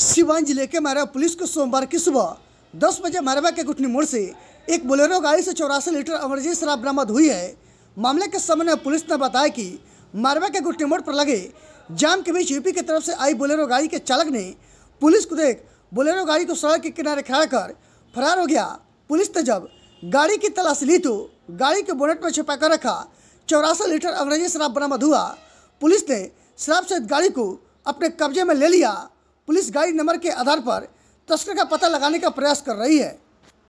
सिवान जिले के मारवा पुलिस को सोमवार की सुबह दस बजे मारवा के गुटनी मोड़ से एक बोलेरो गाड़ी से चौरासी लीटर अमरजी शराब बरामद हुई है मामले के समय पुलिस ने बताया कि मारवा के गुटनी मोड़ पर लगे जाम के बीच यूपी की तरफ से आई बोलेरो गाड़ी के चालक ने पुलिस को देख बोलेरो गाड़ी को सड़क के किनारे खड़ा कर फरार हो गया पुलिस ने जब गाड़ी की तलाश ली तो गाड़ी के बोनेट में छिपा कर रखा चौरासी लीटर अंग्रेजी शराब बरामद हुआ पुलिस ने शराब सहित गाड़ी को अपने कब्जे में ले लिया पुलिस गाड़ी नंबर के आधार पर तस्कर का पता लगाने का प्रयास कर रही है